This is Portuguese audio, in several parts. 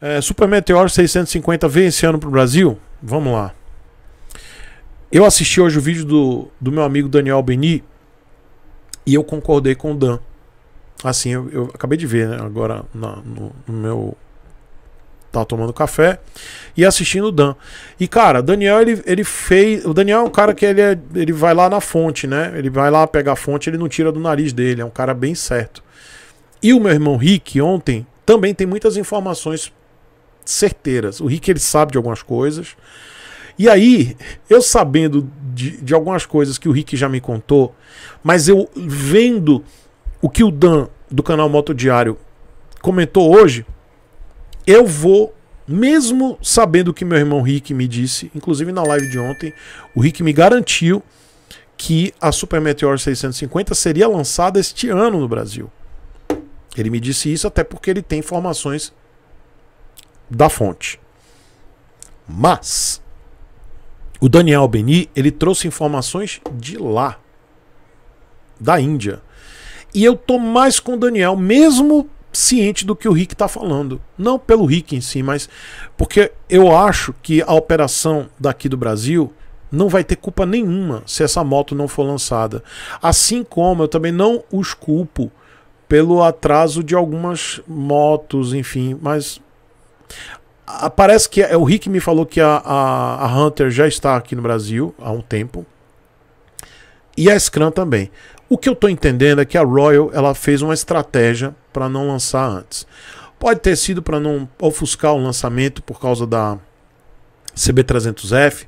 É, Super Meteor 650 veio esse ano pro Brasil? Vamos lá. Eu assisti hoje o vídeo do, do meu amigo Daniel Beni e eu concordei com o Dan. Assim, eu, eu acabei de ver né, agora na, no, no meu tá tomando café e assistindo o Dan. E cara, Daniel ele, ele fez, o Daniel é um cara que ele é, ele vai lá na fonte, né? Ele vai lá pegar a fonte, ele não tira do nariz dele, é um cara bem certo. E o meu irmão Rick ontem também tem muitas informações certeiras. O Rick ele sabe de algumas coisas. E aí, eu sabendo de, de algumas coisas que o Rick já me contou, mas eu vendo o que o Dan do canal Moto Diário comentou hoje, eu vou mesmo sabendo o que meu irmão Rick me disse, inclusive na live de ontem, o Rick me garantiu que a Super Meteor 650 seria lançada este ano no Brasil. Ele me disse isso até porque ele tem informações da fonte. Mas o Daniel Beni, ele trouxe informações de lá, da Índia. E eu tô mais com o Daniel, mesmo ciente do que o Rick tá falando. Não pelo Rick em si, mas porque eu acho que a operação daqui do Brasil não vai ter culpa nenhuma se essa moto não for lançada. Assim como eu também não os culpo pelo atraso de algumas motos, enfim, mas ah, parece que é, o Rick me falou que a, a, a, Hunter já está aqui no Brasil há um tempo. E a Scrum também. O que eu estou entendendo é que a Royal ela fez uma estratégia para não lançar antes. Pode ter sido para não ofuscar o lançamento por causa da CB300F.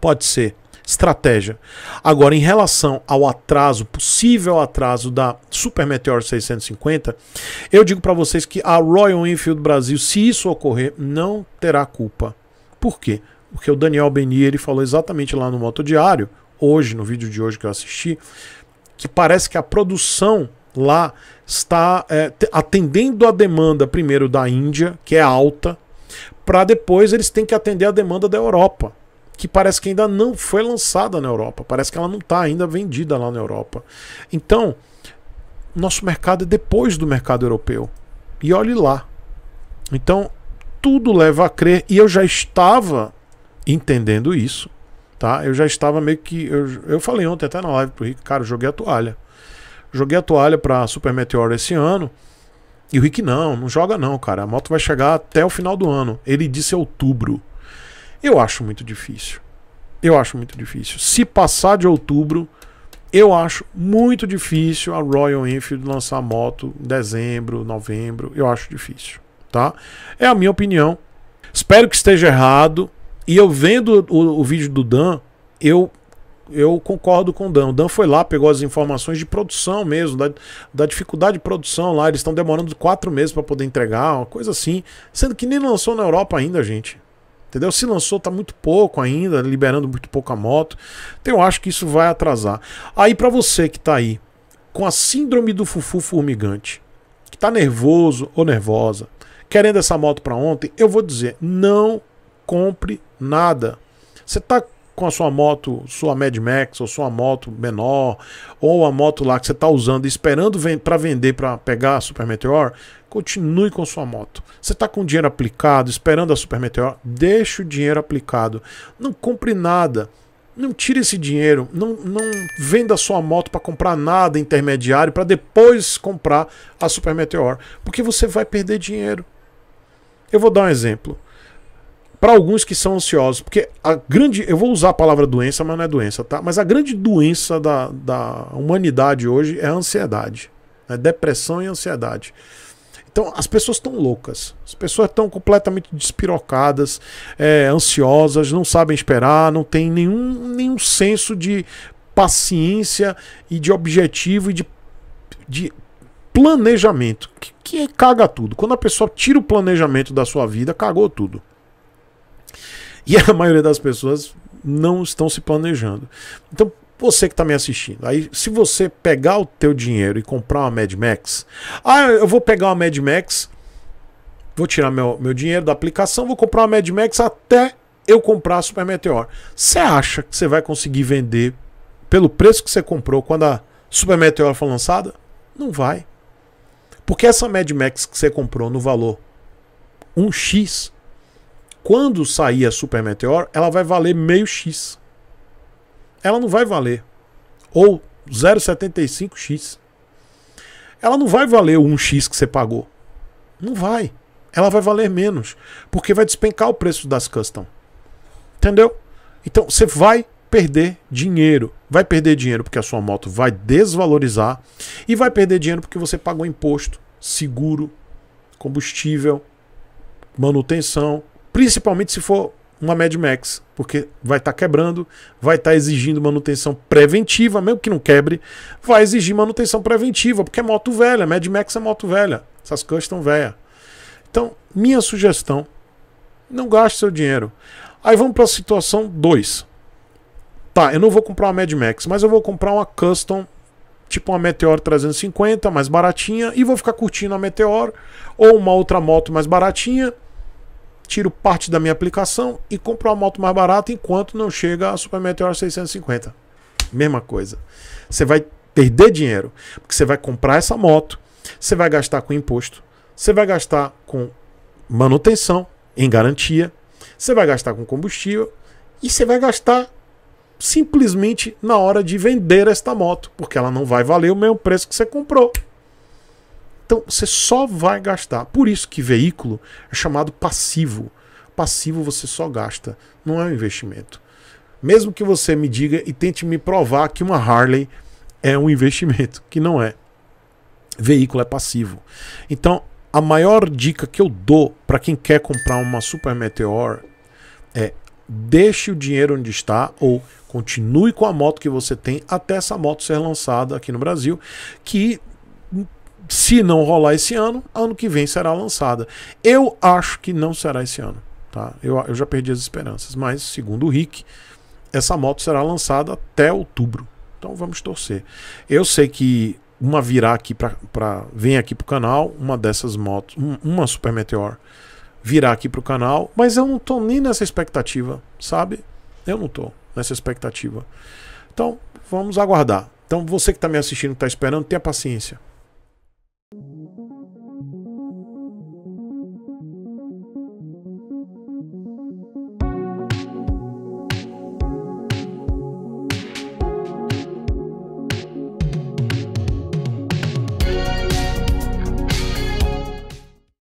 Pode ser estratégia. Agora, em relação ao atraso, possível atraso da Super Meteor 650, eu digo para vocês que a Royal Enfield Brasil, se isso ocorrer, não terá culpa. Por quê? Porque o Daniel Beni ele falou exatamente lá no Moto Diário, hoje, no vídeo de hoje que eu assisti, que parece que a produção lá está é, atendendo a demanda primeiro da Índia, que é alta, para depois eles têm que atender a demanda da Europa que parece que ainda não foi lançada na Europa. Parece que ela não está ainda vendida lá na Europa. Então, nosso mercado é depois do mercado europeu. E olhe lá. Então, tudo leva a crer, e eu já estava entendendo isso, tá? Eu já estava meio que. Eu, eu falei ontem até na live pro Rick, cara, joguei a toalha. Joguei a toalha para Super Meteor esse ano. E o Rick, não, não joga não, cara. A moto vai chegar até o final do ano. Ele disse outubro. Eu acho muito difícil. Eu acho muito difícil. Se passar de outubro, eu acho muito difícil a Royal Enfield lançar moto em dezembro, novembro. Eu acho difícil, tá? É a minha opinião. Espero que esteja errado. E eu vendo o, o vídeo do Dan, eu eu concordo com o Dan. O Dan foi lá, pegou as informações de produção mesmo, da, da dificuldade de produção lá. Eles estão demorando quatro meses para poder entregar, uma coisa assim. Sendo que nem lançou na Europa ainda, gente entendeu? Se lançou tá muito pouco ainda, liberando muito pouco a moto. Então eu acho que isso vai atrasar. Aí para você que tá aí com a síndrome do fufu formigante, que tá nervoso ou nervosa, querendo essa moto para ontem, eu vou dizer, não compre nada. Você tá com a sua moto, sua Mad Max, ou sua moto menor, ou a moto lá que você está usando, esperando para vender, para pegar a Super Meteor, continue com sua moto. Você está com dinheiro aplicado, esperando a Super Meteor, deixa o dinheiro aplicado. Não compre nada. Não tire esse dinheiro, não, não venda sua moto para comprar nada intermediário para depois comprar a Super Meteor, porque você vai perder dinheiro. Eu vou dar um exemplo para alguns que são ansiosos, porque a grande, eu vou usar a palavra doença, mas não é doença, tá? Mas a grande doença da, da humanidade hoje é a ansiedade, né? depressão e ansiedade. Então as pessoas estão loucas, as pessoas estão completamente despirocadas, é, ansiosas, não sabem esperar, não tem nenhum, nenhum senso de paciência e de objetivo e de, de planejamento, que, que caga tudo. Quando a pessoa tira o planejamento da sua vida, cagou tudo. E a maioria das pessoas não estão se planejando. Então, você que está me assistindo, aí se você pegar o teu dinheiro e comprar uma Mad Max, ah, eu vou pegar uma Mad Max, vou tirar meu, meu dinheiro da aplicação, vou comprar uma Mad Max até eu comprar a Super Meteor. Você acha que você vai conseguir vender pelo preço que você comprou quando a Super Meteor foi lançada? Não vai. Porque essa Mad Max que você comprou no valor 1x quando sair a Super Meteor, ela vai valer meio X. Ela não vai valer. Ou 0,75x. Ela não vai valer o 1x que você pagou. Não vai. Ela vai valer menos. Porque vai despencar o preço das custom. Entendeu? Então você vai perder dinheiro. Vai perder dinheiro porque a sua moto vai desvalorizar. E vai perder dinheiro porque você pagou imposto, seguro, combustível, manutenção, Principalmente se for uma Mad Max, porque vai estar tá quebrando, vai estar tá exigindo manutenção preventiva, mesmo que não quebre, vai exigir manutenção preventiva, porque é moto velha, Mad Max é moto velha, essas coisas estão velhas. Então, minha sugestão, não gaste seu dinheiro. Aí vamos para a situação 2. Tá, eu não vou comprar uma Mad Max, mas eu vou comprar uma Custom, tipo uma Meteor 350, mais baratinha, e vou ficar curtindo a Meteor, ou uma outra moto mais baratinha, tiro parte da minha aplicação e compro uma moto mais barata enquanto não chega a Super Meteor 650. Mesma coisa. Você vai perder dinheiro, porque você vai comprar essa moto, você vai gastar com imposto, você vai gastar com manutenção em garantia, você vai gastar com combustível e você vai gastar simplesmente na hora de vender esta moto, porque ela não vai valer o mesmo preço que você comprou. Então você só vai gastar. Por isso que veículo é chamado passivo. Passivo você só gasta, não é um investimento. Mesmo que você me diga e tente me provar que uma Harley é um investimento, que não é. Veículo é passivo. Então, a maior dica que eu dou para quem quer comprar uma Super Meteor é deixe o dinheiro onde está ou continue com a moto que você tem até essa moto ser lançada aqui no Brasil, que se não rolar esse ano, ano que vem será lançada. Eu acho que não será esse ano. Tá? Eu, eu já perdi as esperanças. Mas, segundo o Rick, essa moto será lançada até outubro. Então vamos torcer. Eu sei que uma virá aqui para vem aqui para o canal, uma dessas motos, um, uma Super Meteor virá aqui para o canal, mas eu não tô nem nessa expectativa, sabe? Eu não tô nessa expectativa. Então vamos aguardar. Então você que está me assistindo, está esperando, tenha paciência.